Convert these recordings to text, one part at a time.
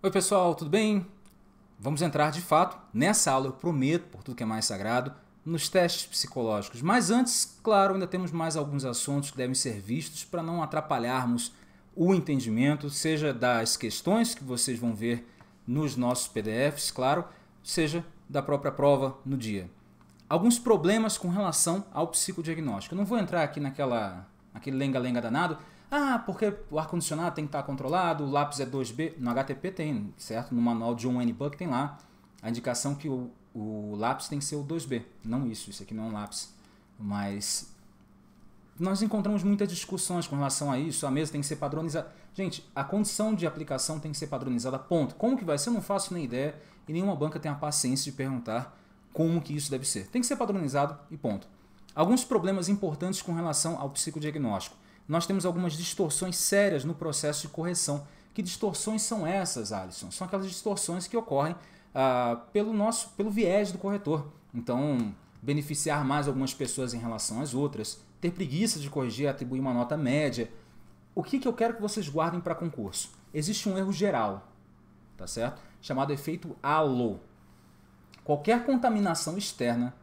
Oi, pessoal, tudo bem? Vamos entrar de fato nessa aula, eu prometo, por tudo que é mais sagrado, nos testes psicológicos. Mas antes, claro, ainda temos mais alguns assuntos que devem ser vistos para não atrapalharmos o entendimento, seja das questões que vocês vão ver nos nossos PDFs, claro, seja da própria prova no dia. Alguns problemas com relação ao psicodiagnóstico. Eu não vou entrar aqui naquela naquele lenga-lenga danado, ah, porque o ar-condicionado tem que estar controlado, o lápis é 2B. No HTTP tem, certo? No manual de John Wayne tem lá a indicação que o, o lápis tem que ser o 2B. Não isso, isso aqui não é um lápis. Mas nós encontramos muitas discussões com relação a isso. A mesa tem que ser padronizada. Gente, a condição de aplicação tem que ser padronizada, ponto. Como que vai ser? Eu não faço nem ideia e nenhuma banca tem a paciência de perguntar como que isso deve ser. Tem que ser padronizado e ponto. Alguns problemas importantes com relação ao psicodiagnóstico nós temos algumas distorções sérias no processo de correção. Que distorções são essas, Alisson? São aquelas distorções que ocorrem ah, pelo nosso, pelo viés do corretor. Então, beneficiar mais algumas pessoas em relação às outras, ter preguiça de corrigir, atribuir uma nota média. O que, que eu quero que vocês guardem para concurso? Existe um erro geral, tá certo? Chamado efeito halo. Qualquer contaminação externa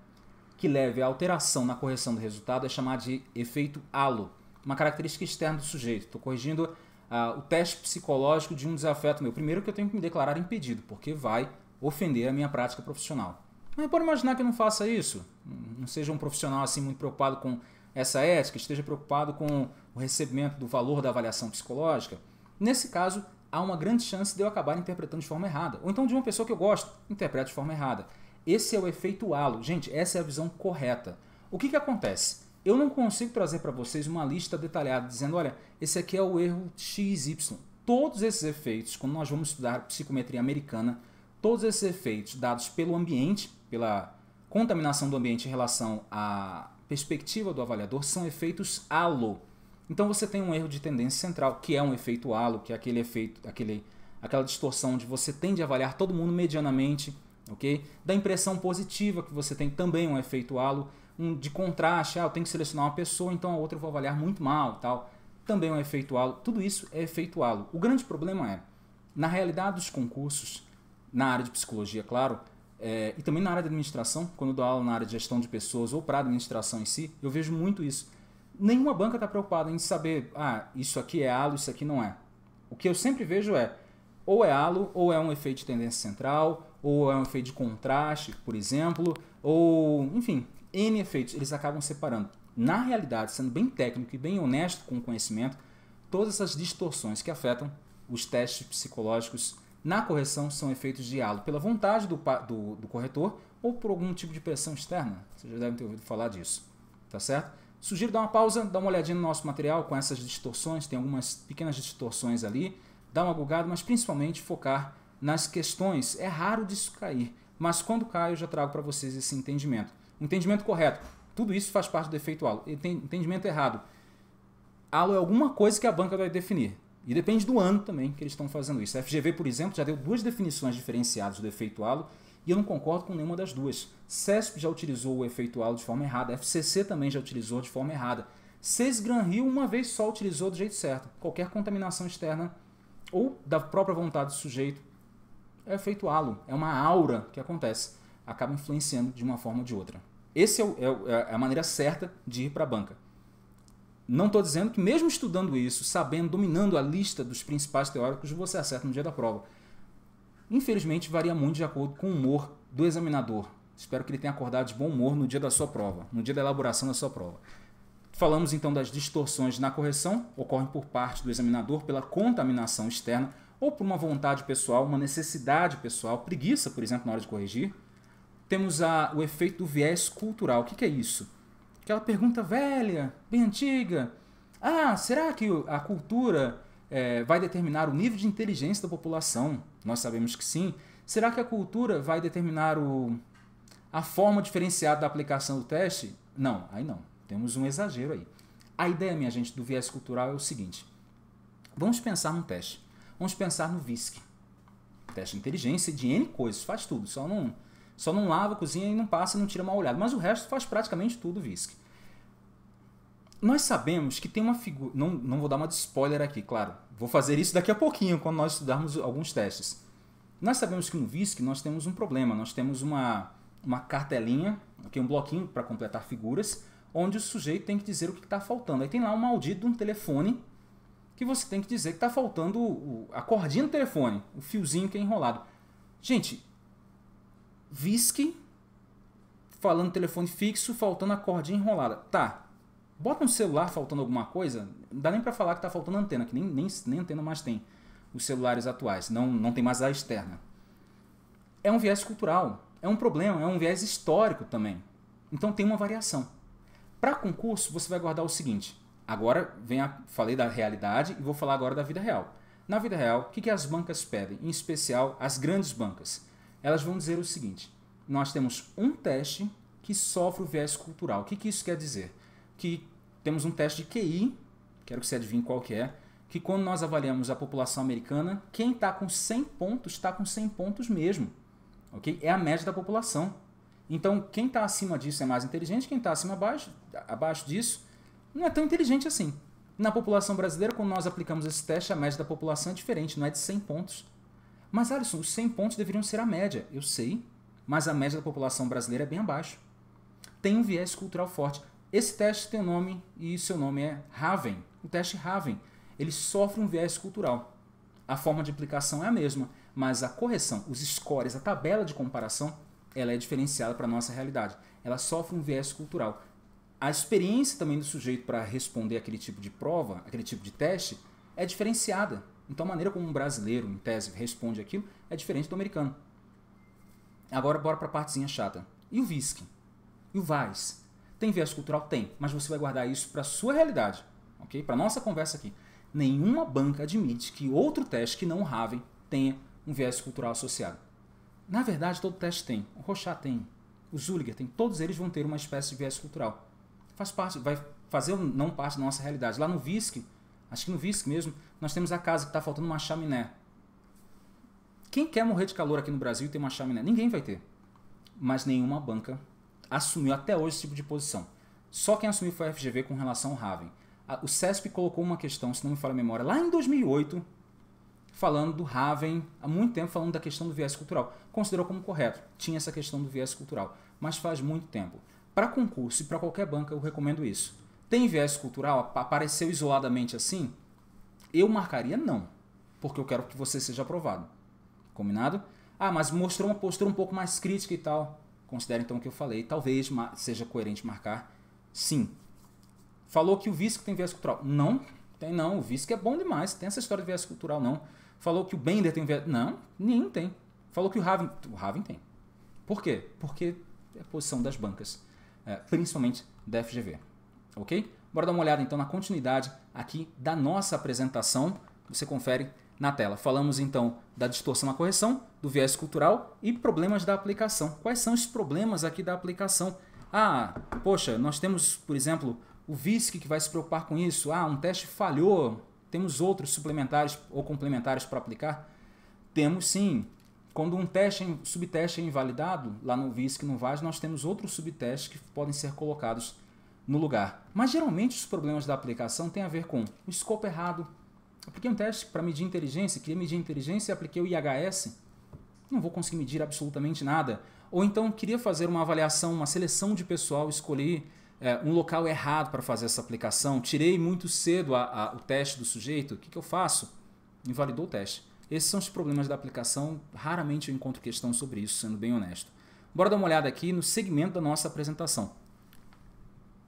que leve à alteração na correção do resultado é chamada de efeito halo uma característica externa do sujeito. Estou corrigindo uh, o teste psicológico de um desafeto meu. Primeiro que eu tenho que me declarar impedido, porque vai ofender a minha prática profissional. Mas pode imaginar que eu não faça isso. Não seja um profissional assim muito preocupado com essa ética, esteja preocupado com o recebimento do valor da avaliação psicológica. Nesse caso, há uma grande chance de eu acabar interpretando de forma errada. Ou então de uma pessoa que eu gosto, interpreta de forma errada. Esse é o efeito halo. Gente, essa é a visão correta. O que, que acontece? Eu não consigo trazer para vocês uma lista detalhada dizendo, olha, esse aqui é o erro XY. Todos esses efeitos, quando nós vamos estudar psicometria americana, todos esses efeitos dados pelo ambiente, pela contaminação do ambiente em relação à perspectiva do avaliador, são efeitos halo. Então você tem um erro de tendência central, que é um efeito halo, que é aquele efeito, aquele, aquela distorção onde você tende a avaliar todo mundo medianamente, ok? Da impressão positiva que você tem também é um efeito halo um, de contraste, ah, eu tenho que selecionar uma pessoa, então a outra eu vou avaliar muito mal, tal. Também é um efeituá-lo. Tudo isso é efeituá-lo. O grande problema é, na realidade dos concursos, na área de psicologia, claro, é, e também na área de administração, quando eu dou aula na área de gestão de pessoas ou para administração em si, eu vejo muito isso. Nenhuma banca está preocupada em saber, ah, isso aqui é halo, isso aqui não é. O que eu sempre vejo é, ou é halo, ou é um efeito de tendência central, ou é um efeito de contraste, por exemplo, ou, enfim, N efeitos, eles acabam separando. Na realidade, sendo bem técnico e bem honesto com o conhecimento, todas essas distorções que afetam os testes psicológicos na correção são efeitos de halo pela vontade do, do, do corretor ou por algum tipo de pressão externa. Vocês já devem ter ouvido falar disso, tá certo? Sugiro dar uma pausa, dar uma olhadinha no nosso material com essas distorções, tem algumas pequenas distorções ali, Dá uma bugada, mas principalmente focar nas questões. É raro disso cair, mas quando cai eu já trago para vocês esse entendimento. Entendimento correto. Tudo isso faz parte do efeito halo. Entendimento errado. Halo é alguma coisa que a banca vai definir. E depende do ano também que eles estão fazendo isso. A FGV, por exemplo, já deu duas definições diferenciadas do efeito halo e eu não concordo com nenhuma das duas. CESP já utilizou o efeito halo de forma errada, a FCC também já utilizou de forma errada. Seis Gran Rio uma vez só utilizou do jeito certo. Qualquer contaminação externa ou da própria vontade do sujeito é efeito halo, é uma aura que acontece acaba influenciando de uma forma ou de outra. Essa é, é, é, é, a maneira certa de ir para a banca. Não estou dizendo que, mesmo estudando isso, sabendo, dominando a lista dos principais teóricos, você acerta no dia da prova. Infelizmente, varia muito de acordo com o humor do examinador. Espero que ele tenha acordado de bom humor no dia da sua prova, no dia da elaboração da sua prova. Falamos então das distorções na correção, ocorrem por parte do examinador pela contaminação externa ou por uma vontade pessoal, uma necessidade pessoal, preguiça, por exemplo, na hora de corrigir, temos a, o efeito do viés cultural. O que, que é isso? Aquela pergunta velha, bem antiga. Ah, será que a cultura é, vai determinar o nível de inteligência da população? Nós sabemos que sim. Será que a cultura vai determinar o, a forma diferenciada da aplicação do teste? Não, aí não. Temos um exagero aí. A ideia, minha gente, do viés cultural é o seguinte. Vamos pensar num teste. Vamos pensar no VISC. Teste de inteligência de N coisas, faz tudo, só não só não lava, cozinha e não passa, não tira mal olhada. Mas o resto faz praticamente tudo Visc. Nós sabemos que tem uma figura. Não, não vou dar uma de spoiler aqui, claro. Vou fazer isso daqui a pouquinho, quando nós estudarmos alguns testes. Nós sabemos que no VISC nós temos um problema. Nós temos uma, uma cartelinha, okay, um bloquinho para completar figuras, onde o sujeito tem que dizer o que está faltando. Aí tem lá um maldito de um telefone que você tem que dizer que está faltando a cordinha do telefone, o fiozinho que é enrolado. Gente, Visque falando telefone fixo, faltando a cordinha enrolada. Tá. Bota um celular faltando alguma coisa, não dá nem para falar que tá faltando antena, que nem, nem, nem antena mais tem os celulares atuais, não, não tem mais a externa. É um viés cultural, é um problema, é um viés histórico também. Então tem uma variação. Para concurso, você vai guardar o seguinte: agora vem a, falei da realidade e vou falar agora da vida real. Na vida real, o que, que as bancas pedem, em especial as grandes bancas? elas vão dizer o seguinte: nós temos um teste que sofre o viés cultural. O que, que isso quer dizer? Que temos um teste de QI, quero que você adivinhe qual que é, que quando nós avaliamos a população americana, quem está com 100 pontos está com 100 pontos mesmo. ok? É a média da população. Então, quem está acima disso é mais inteligente, quem está acima abaixo, abaixo disso não é tão inteligente assim. Na população brasileira, quando nós aplicamos esse teste, a média da população é diferente, não é de 100 pontos, mas Alisson, os 100 pontos deveriam ser a média. Eu sei, mas a média da população brasileira é bem abaixo. Tem um viés cultural forte. Esse teste tem um nome e seu nome é Raven. O teste Raven, ele sofre um viés cultural. A forma de aplicação é a mesma, mas a correção, os scores, a tabela de comparação, ela é diferenciada para a nossa realidade. Ela sofre um viés cultural. A experiência também do sujeito para responder aquele tipo de prova, aquele tipo de teste, é diferenciada. Então, a maneira como um brasileiro, em tese, responde aquilo é diferente do americano. Agora, bora para a partezinha chata. E o VISC? E o VAS? Tem viés cultural? Tem, mas você vai guardar isso para sua realidade, ok? Para nossa conversa aqui. Nenhuma banca admite que outro teste que não o Raven tenha um viés cultural associado. Na verdade, todo teste tem. O Rochat tem, o Zuliger tem. Todos eles vão ter uma espécie de viés cultural. Faz parte, vai fazer não parte da nossa realidade. Lá no VISC, acho que no Visc mesmo, nós temos a casa que está faltando uma chaminé. Quem quer morrer de calor aqui no Brasil e ter uma chaminé? Ninguém vai ter. Mas nenhuma banca assumiu até hoje esse tipo de posição. Só quem assumiu foi a FGV com relação ao Raven. O CESP colocou uma questão, se não me falha a memória, lá em 2008, falando do Raven, há muito tempo falando da questão do viés cultural. Considerou como correto, tinha essa questão do viés cultural, mas faz muito tempo. Para concurso e para qualquer banca, eu recomendo isso tem viés cultural? Apareceu isoladamente assim? Eu marcaria não, porque eu quero que você seja aprovado. Combinado? Ah, mas mostrou uma postura um pouco mais crítica e tal. Considere então o que eu falei. Talvez seja coerente marcar sim. Falou que o Visc tem viés cultural. Não, tem não. O Visc é bom demais. Tem essa história de viés cultural, não. Falou que o Bender tem viés. Não, nenhum tem. Falou que o Raven. O Raven tem. Por quê? Porque é a posição das bancas, é, principalmente da FGV ok? Bora dar uma olhada então na continuidade aqui da nossa apresentação, você confere na tela. Falamos então da distorção na correção, do viés cultural e problemas da aplicação. Quais são os problemas aqui da aplicação? Ah, poxa, nós temos, por exemplo, o VISC que vai se preocupar com isso. Ah, um teste falhou, temos outros suplementares ou complementares para aplicar? Temos sim. Quando um teste, subteste é invalidado, lá no VISC, no VAS, nós temos outros subtestes que podem ser colocados no lugar. Mas geralmente os problemas da aplicação têm a ver com o escopo errado. apliquei um teste para medir inteligência, queria medir inteligência e apliquei o IHS. Não vou conseguir medir absolutamente nada. Ou então queria fazer uma avaliação, uma seleção de pessoal, escolhi é, um local errado para fazer essa aplicação, tirei muito cedo a, a, o teste do sujeito, o que, que eu faço? Invalidou o teste. Esses são os problemas da aplicação, raramente eu encontro questão sobre isso, sendo bem honesto. Bora dar uma olhada aqui no segmento da nossa apresentação.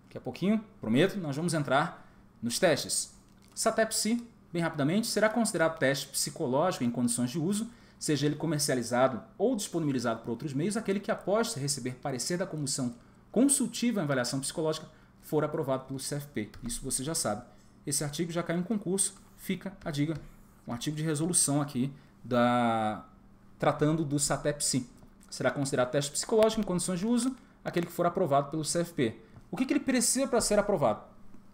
Daqui a pouquinho, prometo, nós vamos entrar nos testes. SATEPSI, bem rapidamente, será considerado teste psicológico em condições de uso, seja ele comercializado ou disponibilizado por outros meios, aquele que após receber parecer da comissão consultiva em avaliação psicológica for aprovado pelo CFP. Isso você já sabe. Esse artigo já caiu em concurso, fica a dica, um artigo de resolução aqui da tratando do SATEP-SI. Será considerado teste psicológico em condições de uso aquele que for aprovado pelo CFP. O que, que ele precisa para ser aprovado?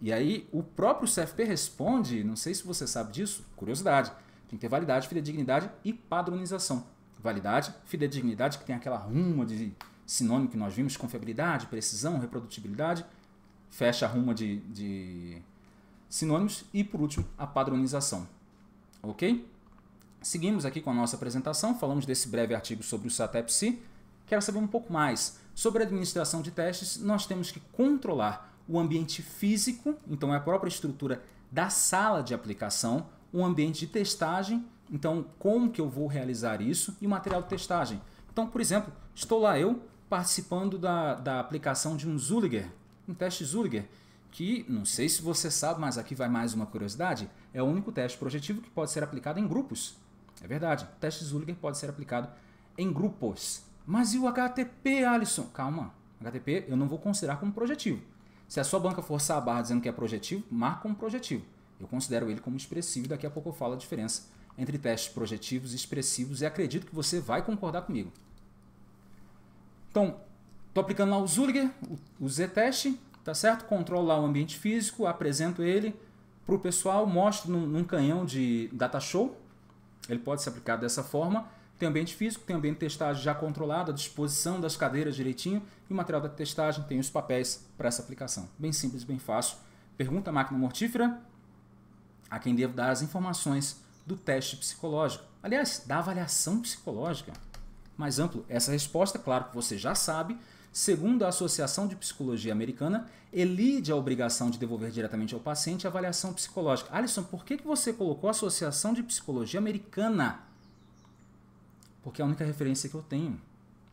E aí o próprio CFP responde, não sei se você sabe disso, curiosidade, tem que ter validade, fidedignidade e padronização. Validade, fidedignidade, que tem aquela ruma de sinônimo que nós vimos, confiabilidade, precisão, reprodutibilidade, fecha a ruma de, de sinônimos e, por último, a padronização. Ok? Seguimos aqui com a nossa apresentação, falamos desse breve artigo sobre o SATEP-C. Quero saber um pouco mais. Sobre a administração de testes, nós temos que controlar o ambiente físico, então é a própria estrutura da sala de aplicação, o ambiente de testagem, então como que eu vou realizar isso e o material de testagem. Então, por exemplo, estou lá eu participando da, da aplicação de um Zulliger, um teste Zulliger, que não sei se você sabe, mas aqui vai mais uma curiosidade, é o único teste projetivo que pode ser aplicado em grupos. É verdade, o teste Zulliger pode ser aplicado em grupos. Mas e o HTP, Alisson? Calma. HTP eu não vou considerar como projetivo. Se a sua banca forçar a barra dizendo que é projetivo, marca como projetivo. Eu considero ele como expressivo e daqui a pouco eu falo a diferença entre testes projetivos e expressivos e acredito que você vai concordar comigo. Então, estou aplicando lá o Zulliger, o Z-teste, tá certo? Controlo lá o ambiente físico, apresento ele para o pessoal, mostro num, num canhão de data show. Ele pode ser aplicado dessa forma tem ambiente físico, tem ambiente de testagem já controlado, a disposição das cadeiras direitinho e o material da testagem tem os papéis para essa aplicação. Bem simples, bem fácil. Pergunta à máquina mortífera a quem devo dar as informações do teste psicológico. Aliás, da avaliação psicológica. Mais amplo, essa resposta, claro que você já sabe, segundo a Associação de Psicologia Americana, elide a obrigação de devolver diretamente ao paciente a avaliação psicológica. Alisson, por que você colocou a Associação de Psicologia Americana? porque é a única referência que eu tenho.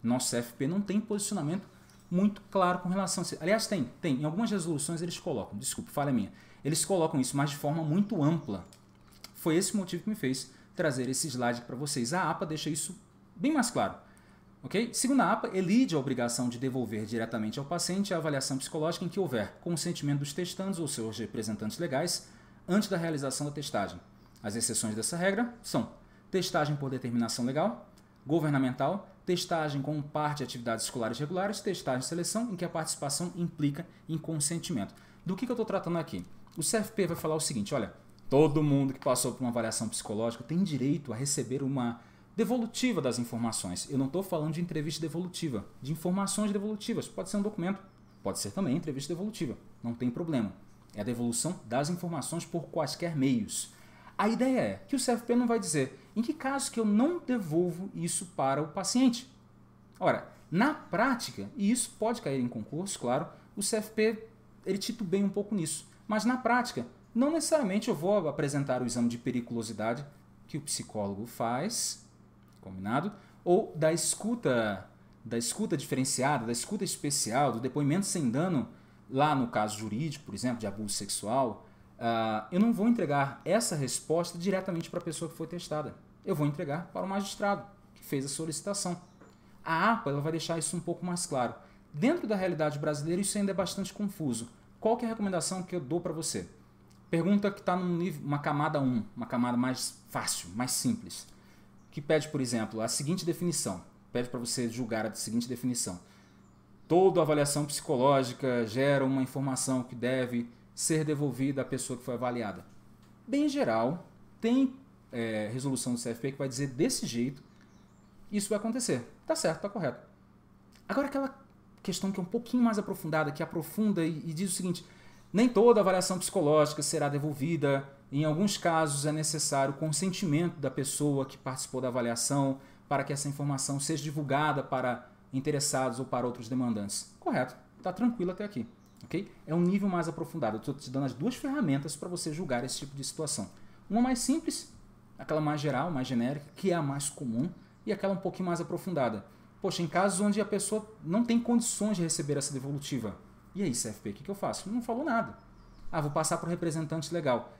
Nosso CFP não tem posicionamento muito claro com relação a isso. Aliás, tem, tem. Em algumas resoluções eles colocam, desculpa, falha minha. Eles colocam isso, mas de forma muito ampla. Foi esse o motivo que me fez trazer esse slide para vocês. A APA deixa isso bem mais claro. Ok? Segundo a APA, elide a obrigação de devolver diretamente ao paciente a avaliação psicológica em que houver consentimento dos testandos ou seus representantes legais antes da realização da testagem. As exceções dessa regra são testagem por determinação legal, governamental, testagem como parte de atividades escolares regulares, testagem e seleção, em que a participação implica em consentimento. Do que, que eu estou tratando aqui? O CFP vai falar o seguinte: olha, todo mundo que passou por uma avaliação psicológica tem direito a receber uma devolutiva das informações. Eu não estou falando de entrevista devolutiva, de informações devolutivas. Pode ser um documento, pode ser também entrevista devolutiva, não tem problema. É a devolução das informações por quaisquer meios. A ideia é que o CFP não vai dizer, em que caso que eu não devolvo isso para o paciente? Ora, na prática, e isso pode cair em concurso, claro, o CFP ele titubeia um pouco nisso. Mas na prática, não necessariamente eu vou apresentar o exame de periculosidade que o psicólogo faz, combinado? Ou da escuta, da escuta diferenciada, da escuta especial, do depoimento sem dano, lá no caso jurídico, por exemplo, de abuso sexual, Uh, eu não vou entregar essa resposta diretamente para a pessoa que foi testada. Eu vou entregar para o magistrado que fez a solicitação. A APA ela vai deixar isso um pouco mais claro. Dentro da realidade brasileira, isso ainda é bastante confuso. Qual é a recomendação que eu dou para você? Pergunta que está numa camada 1, uma camada mais fácil, mais simples, que pede, por exemplo, a seguinte definição. Pede para você julgar a seguinte definição. Toda avaliação psicológica gera uma informação que deve ser devolvida à pessoa que foi avaliada? Bem geral, tem é, resolução do CFP que vai dizer desse jeito, isso vai acontecer. Tá certo, tá correto. Agora aquela questão que é um pouquinho mais aprofundada, que aprofunda e, e diz o seguinte, nem toda avaliação psicológica será devolvida. Em alguns casos é necessário o consentimento da pessoa que participou da avaliação para que essa informação seja divulgada para interessados ou para outros demandantes. Correto, está tranquilo até aqui ok? É um nível mais aprofundado. Eu estou te dando as duas ferramentas para você julgar esse tipo de situação. Uma mais simples, aquela mais geral, mais genérica, que é a mais comum, e aquela um pouquinho mais aprofundada. Poxa, em casos onde a pessoa não tem condições de receber essa devolutiva. E aí, CFP, o que, que eu faço? Não falou nada. Ah, vou passar para o representante legal.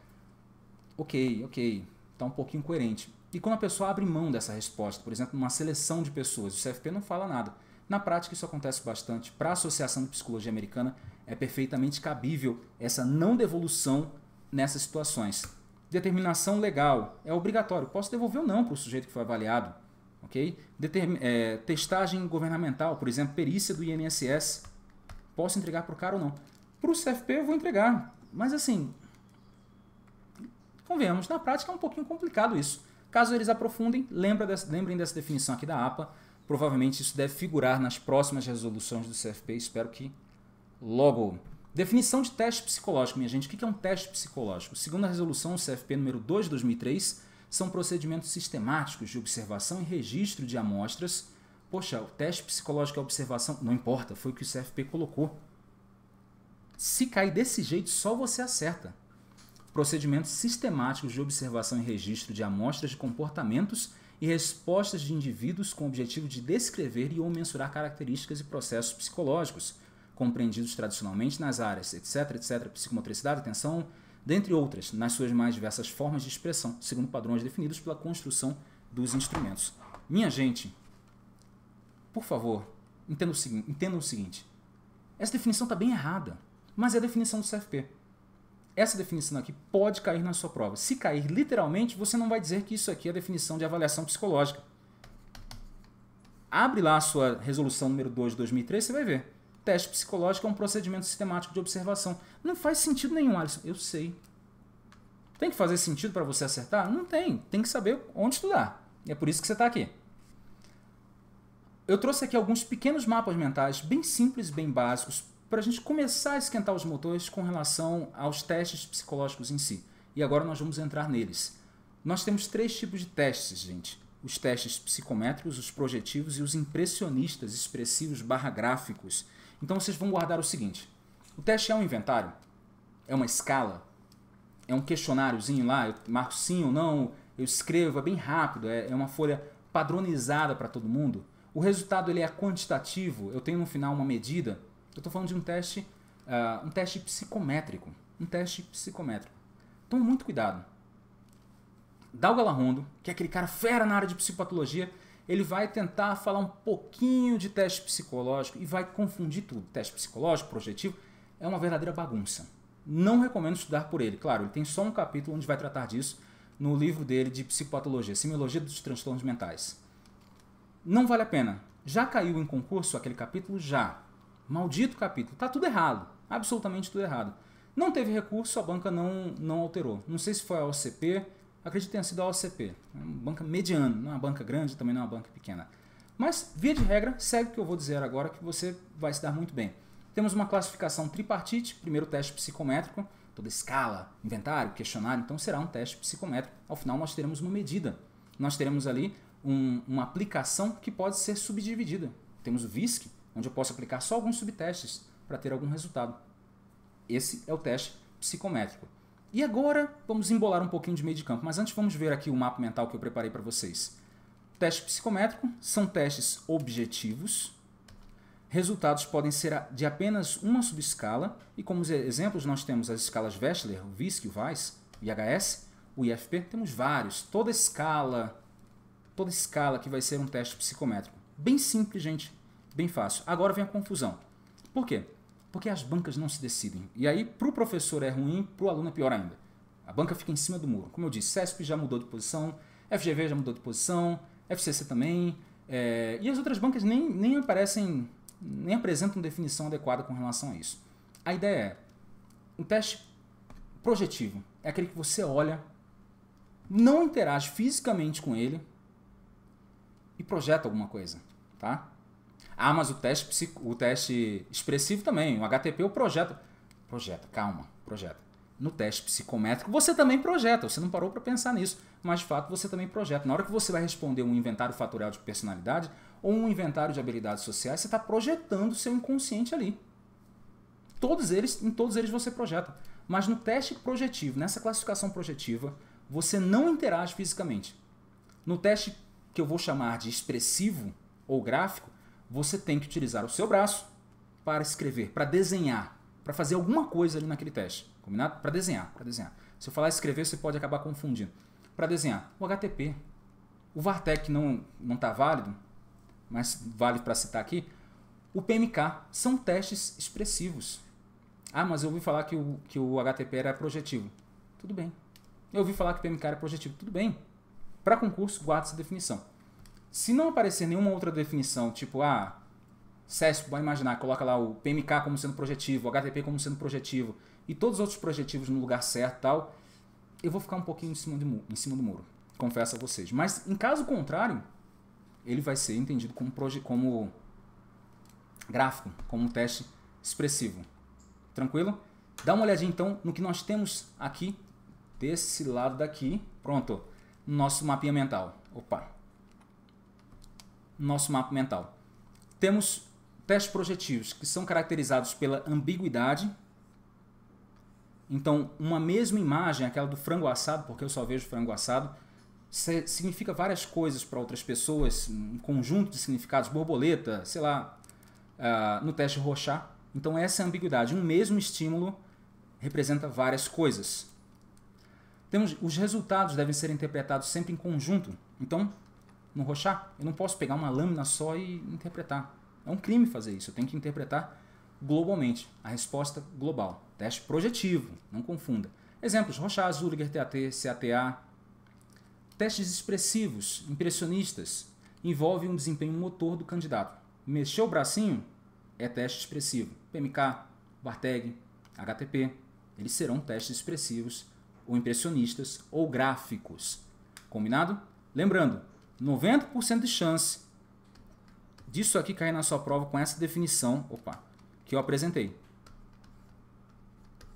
Ok, ok. Está um pouquinho coerente. E quando a pessoa abre mão dessa resposta, por exemplo, numa seleção de pessoas, o CFP não fala nada na prática, isso acontece bastante. Para a Associação de Psicologia Americana, é perfeitamente cabível essa não devolução nessas situações. Determinação legal é obrigatório. Posso devolver ou não para o sujeito que foi avaliado. ok Determin é, testagem governamental, por exemplo, perícia do INSS. Posso entregar para o cara ou não. Para o CFP eu vou entregar. Mas assim, convenhamos, na prática é um pouquinho complicado isso. Caso eles aprofundem, lembra dessa, lembrem dessa definição aqui da APA Provavelmente isso deve figurar nas próximas resoluções do CFP, espero que logo. Definição de teste psicológico, minha gente. O que é um teste psicológico? Segundo a resolução CFP número 2 de 2003, são procedimentos sistemáticos de observação e registro de amostras. Poxa, o teste psicológico é observação, não importa, foi o que o CFP colocou. Se cair desse jeito, só você acerta. Procedimentos sistemáticos de observação e registro de amostras de comportamentos e respostas de indivíduos com o objetivo de descrever e ou mensurar características e processos psicológicos, compreendidos tradicionalmente nas áreas etc, etc, psicomotricidade, atenção, dentre outras, nas suas mais diversas formas de expressão, segundo padrões definidos pela construção dos instrumentos. Minha gente, por favor, entenda o, segui entenda o seguinte. Essa definição está bem errada, mas é a definição do CFP essa definição aqui pode cair na sua prova. Se cair literalmente, você não vai dizer que isso aqui é a definição de avaliação psicológica. Abre lá a sua resolução número 2 de 2003, você vai ver. Teste psicológico é um procedimento sistemático de observação. Não faz sentido nenhum, Alisson. Eu sei. Tem que fazer sentido para você acertar? Não tem. Tem que saber onde estudar. E é por isso que você está aqui. Eu trouxe aqui alguns pequenos mapas mentais, bem simples, bem básicos, para a gente começar a esquentar os motores com relação aos testes psicológicos em si. E agora nós vamos entrar neles. Nós temos três tipos de testes, gente. Os testes psicométricos, os projetivos e os impressionistas expressivos barra gráficos. Então vocês vão guardar o seguinte. O teste é um inventário? É uma escala? É um questionáriozinho lá? Eu marco sim ou não? Eu escrevo? É bem rápido? É, é uma folha padronizada para todo mundo? O resultado ele é quantitativo? Eu tenho no final uma medida? Eu estou falando de um teste, uh, um teste psicométrico, um teste psicométrico. Toma muito cuidado. Dal Galarrondo, que é aquele cara fera na área de psicopatologia, ele vai tentar falar um pouquinho de teste psicológico e vai confundir tudo. Teste psicológico, projetivo, é uma verdadeira bagunça. Não recomendo estudar por ele. Claro, ele tem só um capítulo onde vai tratar disso no livro dele de psicopatologia, similogia dos Transtornos Mentais. Não vale a pena. Já caiu em concurso aquele capítulo? Já. Maldito capítulo. Tá tudo errado. Absolutamente tudo errado. Não teve recurso, a banca não, não alterou. Não sei se foi a OCP, acredito que tenha sido a OCP. É uma banca mediana, não é uma banca grande, também não é uma banca pequena. Mas, via de regra, segue o que eu vou dizer agora, que você vai se dar muito bem. Temos uma classificação tripartite, primeiro teste psicométrico, toda escala, inventário, questionário, então será um teste psicométrico. Ao final, nós teremos uma medida. Nós teremos ali um, uma aplicação que pode ser subdividida. Temos o VISC, onde eu posso aplicar só alguns subtestes para ter algum resultado. Esse é o teste psicométrico. E agora vamos embolar um pouquinho de meio de campo, mas antes vamos ver aqui o mapa mental que eu preparei para vocês. Teste psicométrico são testes objetivos. Resultados podem ser de apenas uma subescala, e como exemplos nós temos as escalas Wechsler, o VISC, o Vais, o IHS, o IFP, temos vários, toda escala, toda escala que vai ser um teste psicométrico. Bem simples, gente, Bem fácil. Agora vem a confusão. Por quê? Porque as bancas não se decidem. E aí, para o professor é ruim, para o aluno é pior ainda. A banca fica em cima do muro. Como eu disse, CESP já mudou de posição, FGV já mudou de posição, FCC também. É... e as outras bancas nem, nem aparecem, nem apresentam definição adequada com relação a isso. A ideia é um teste projetivo. É aquele que você olha, não interage fisicamente com ele e projeta alguma coisa, tá? Ah, mas o teste, o teste expressivo também, o HTP, o projeto. Projeta, calma, projeta. No teste psicométrico, você também projeta, você não parou para pensar nisso, mas de fato você também projeta. Na hora que você vai responder um inventário fatorial de personalidade ou um inventário de habilidades sociais, você está projetando o seu inconsciente ali. Todos eles, em todos eles você projeta. Mas no teste projetivo, nessa classificação projetiva, você não interage fisicamente. No teste que eu vou chamar de expressivo ou gráfico, você tem que utilizar o seu braço para escrever, para desenhar, para fazer alguma coisa ali naquele teste, combinado? Para desenhar, para desenhar. Se eu falar escrever, você pode acabar confundindo. Para desenhar, o HTP. O VARTEC não não está válido, mas vale para citar aqui. O PMK são testes expressivos. Ah, mas eu ouvi falar que o, que o HTP era projetivo. Tudo bem. Eu ouvi falar que o PMK era projetivo. Tudo bem. Para concurso, guarda essa definição. Se não aparecer nenhuma outra definição, tipo, ah, CESP, pode imaginar, coloca lá o PMK como sendo projetivo, o HTTP como sendo projetivo, e todos os outros projetivos no lugar certo e tal, eu vou ficar um pouquinho em cima, de, em cima do muro, confesso a vocês. Mas, em caso contrário, ele vai ser entendido como, como gráfico, como um teste expressivo. Tranquilo? Dá uma olhadinha, então, no que nós temos aqui, desse lado daqui. Pronto, nosso mapinha mental. Opa, nosso mapa mental. Temos testes projetivos que são caracterizados pela ambiguidade. Então, uma mesma imagem, aquela do frango assado, porque eu só vejo frango assado, significa várias coisas para outras pessoas, um conjunto de significados, borboleta, sei lá, uh, no teste rochá Então, essa é ambiguidade, um mesmo estímulo representa várias coisas. Temos, os resultados devem ser interpretados sempre em conjunto. Então, no Rochá. Eu não posso pegar uma lâmina só e interpretar. É um crime fazer isso. Eu tenho que interpretar globalmente, a resposta global. Teste projetivo, não confunda. Exemplos: Rochá, Zurger, TAT, CATA. Testes expressivos, impressionistas, envolve um desempenho motor do candidato. Mexeu o bracinho? É teste expressivo. PMK, Warteg, HTP, eles serão testes expressivos ou impressionistas ou gráficos. Combinado? Lembrando, 90% de chance disso aqui cair na sua prova com essa definição opa, que eu apresentei.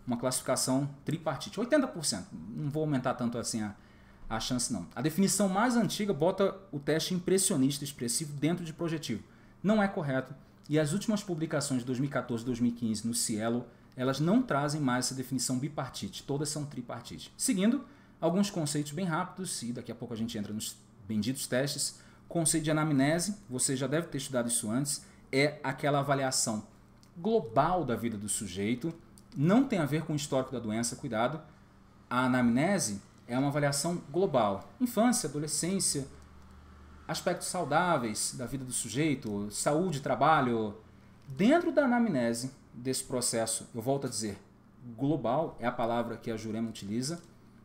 Uma classificação tripartite. 80%. Não vou aumentar tanto assim a, a chance, não. A definição mais antiga bota o teste impressionista expressivo dentro de projetivo. Não é correto. E as últimas publicações de 2014 e 2015 no Cielo, elas não trazem mais essa definição bipartite. Todas são tripartite. Seguindo, alguns conceitos bem rápidos e daqui a pouco a gente entra nos benditos testes. Conceito de anamnese, você já deve ter estudado isso antes, é aquela avaliação global da vida do sujeito, não tem a ver com o histórico da doença, cuidado. A anamnese é uma avaliação global. Infância, adolescência, aspectos saudáveis da vida do sujeito, saúde, trabalho. Dentro da anamnese desse processo, eu volto a dizer, global é a palavra que a Jurema utiliza.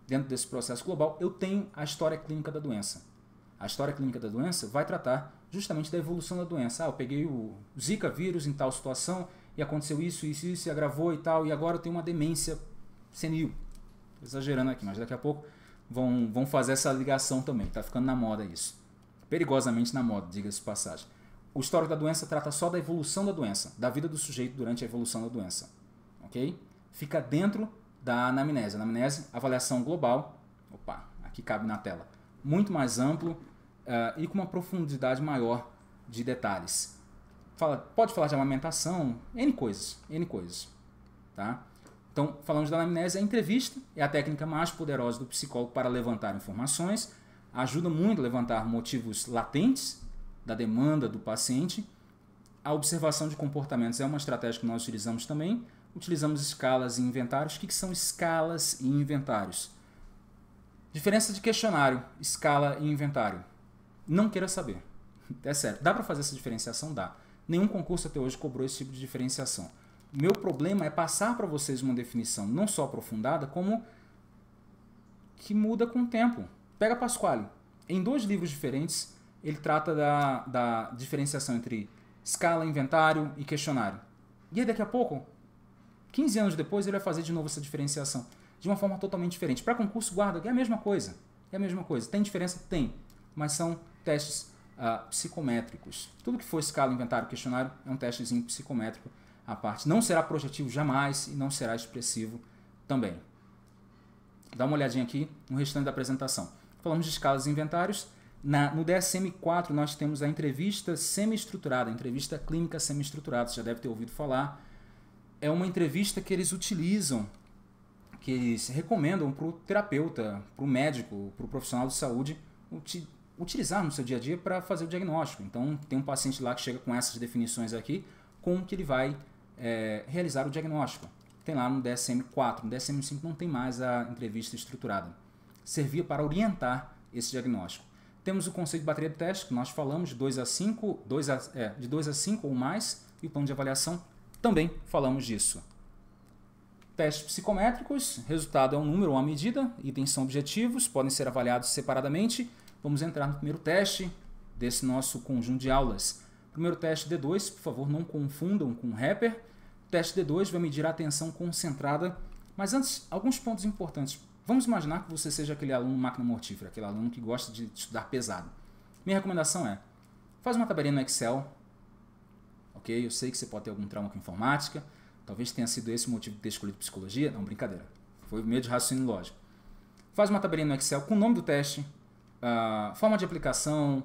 Dentro desse processo global, eu tenho a história clínica da doença a história clínica da doença, vai tratar justamente da evolução da doença. Ah, eu peguei o Zika vírus em tal situação e aconteceu isso, isso, isso, e agravou e tal, e agora eu tenho uma demência senil. exagerando aqui, mas daqui a pouco vão, vão fazer essa ligação também. Tá ficando na moda isso. Perigosamente na moda, diga-se de passagem. O histórico da doença trata só da evolução da doença, da vida do sujeito durante a evolução da doença. Ok? Fica dentro da anamnese. Anamnese, avaliação global. Opa, aqui cabe na tela. Muito mais amplo, uh, e com uma profundidade maior de detalhes. Fala, pode falar de amamentação, N coisas, N coisas. Tá? Então, falamos da anamnese, a entrevista é a técnica mais poderosa do psicólogo para levantar informações, ajuda muito a levantar motivos latentes da demanda do paciente. A observação de comportamentos é uma estratégia que nós utilizamos também. Utilizamos escalas e inventários. O que, que são escalas e inventários? Diferença de questionário, escala e inventário não queira saber. É sério, dá para fazer essa diferenciação? Dá. Nenhum concurso até hoje cobrou esse tipo de diferenciação. Meu problema é passar para vocês uma definição não só aprofundada, como que muda com o tempo. Pega Pasquale. Em dois livros diferentes, ele trata da, da diferenciação entre escala, inventário e questionário. E aí, daqui a pouco, 15 anos depois, ele vai fazer de novo essa diferenciação. De uma forma totalmente diferente. Para concurso, guarda, é a mesma coisa. É a mesma coisa. Tem diferença? Tem mas são testes uh, psicométricos. Tudo que for escala, inventário, questionário é um testezinho psicométrico à parte. Não será projetivo jamais e não será expressivo também. Dá uma olhadinha aqui no restante da apresentação. Falamos de escalas e inventários. Na, no DSM-4 nós temos a entrevista semi-estruturada, entrevista clínica semi-estruturada, você já deve ter ouvido falar. É uma entrevista que eles utilizam, que eles recomendam para o terapeuta, para o médico, para o profissional de saúde utilizar no seu dia a dia para fazer o diagnóstico. Então, tem um paciente lá que chega com essas definições aqui, com que ele vai é, realizar o diagnóstico. Tem lá no DSM-4, no DSM-5 não tem mais a entrevista estruturada. Servia para orientar esse diagnóstico. Temos o conceito de bateria de teste, que nós falamos de 2 a 5, 2 a, é, de 2 a 5 ou mais, e o plano de avaliação também falamos disso. Testes psicométricos, resultado é um número ou uma medida, itens são objetivos, podem ser avaliados separadamente Vamos entrar no primeiro teste desse nosso conjunto de aulas. Primeiro teste D2, por favor, não confundam com rapper. O teste D2 vai medir a atenção concentrada. Mas antes, alguns pontos importantes. Vamos imaginar que você seja aquele aluno máquina mortífera, aquele aluno que gosta de estudar pesado. Minha recomendação é, faz uma tabelinha no Excel, ok? Eu sei que você pode ter algum trauma com informática, talvez tenha sido esse o motivo de ter escolhido psicologia, não, brincadeira. Foi meio de raciocínio lógico. Faz uma tabelinha no Excel com o nome do teste, uh, forma de aplicação,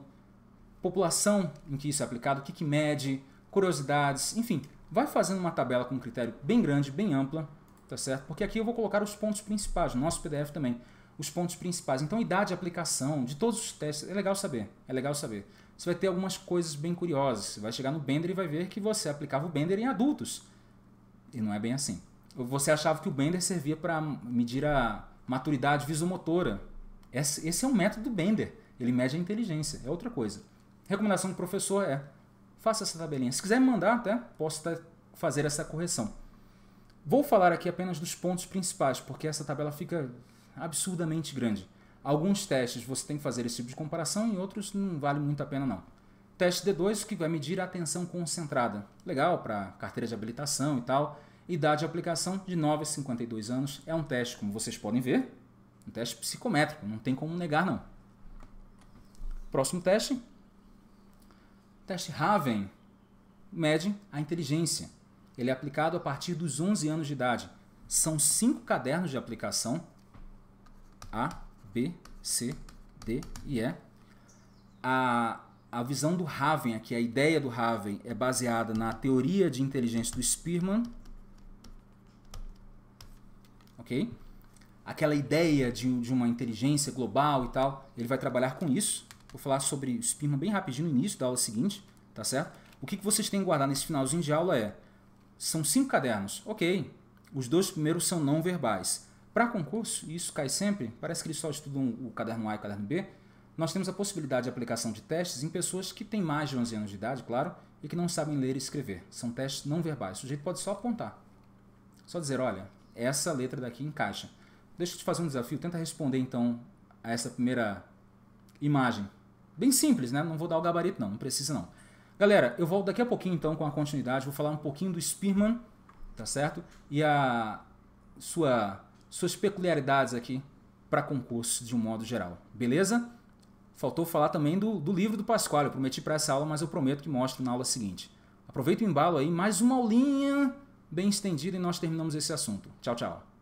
população em que isso é aplicado, o que, que mede, curiosidades, enfim, vai fazendo uma tabela com um critério bem grande, bem ampla, tá certo? Porque aqui eu vou colocar os pontos principais, no nosso PDF também, os pontos principais. Então, idade de aplicação de todos os testes, é legal saber, é legal saber. Você vai ter algumas coisas bem curiosas. Você vai chegar no Bender e vai ver que você aplicava o Bender em adultos. E não é bem assim. Você achava que o Bender servia para medir a maturidade visomotora esse é um método Bender. Ele mede a inteligência, é outra coisa. Recomendação do professor é: faça essa tabelinha. Se quiser me mandar, até posso tá, fazer essa correção. Vou falar aqui apenas dos pontos principais, porque essa tabela fica absurdamente grande. Alguns testes você tem que fazer esse tipo de comparação, e outros não vale muito a pena não. Teste D2 que vai medir a atenção concentrada. Legal para carteira de habilitação e tal. Idade de aplicação de 9 a 52 anos é um teste, como vocês podem ver, um teste psicométrico, não tem como negar não. Próximo teste. Teste Raven mede a inteligência. Ele é aplicado a partir dos 11 anos de idade. São cinco cadernos de aplicação. A, B, C, D e E. A, a visão do Raven, aqui a ideia do Raven, é baseada na teoria de inteligência do Spearman. Ok? aquela ideia de, de uma inteligência global e tal. Ele vai trabalhar com isso. Vou falar sobre o Spearman bem rapidinho no início da aula seguinte, tá certo? O que, que vocês têm que guardar nesse finalzinho de aula é: são cinco cadernos, ok. Os dois primeiros são não verbais. Para concurso, e isso cai sempre, parece que eles só estudam o caderno A e o caderno B, nós temos a possibilidade de aplicação de testes em pessoas que têm mais de 11 anos de idade, claro, e que não sabem ler e escrever. São testes não verbais. O sujeito pode só apontar. Só dizer, olha, essa letra daqui encaixa. Deixa eu te fazer um desafio. Tenta responder então a essa primeira imagem. Bem simples, né? Não vou dar o gabarito, não. Não precisa, não. Galera, eu volto daqui a pouquinho então com a continuidade. Vou falar um pouquinho do Spearman, tá certo? E a sua, suas peculiaridades aqui para concurso de um modo geral. Beleza? Faltou falar também do, do livro do Pascoal. Eu prometi para essa aula, mas eu prometo que mostro na aula seguinte. Aproveita o embalo aí, mais uma aulinha bem estendida e nós terminamos esse assunto. Tchau, tchau.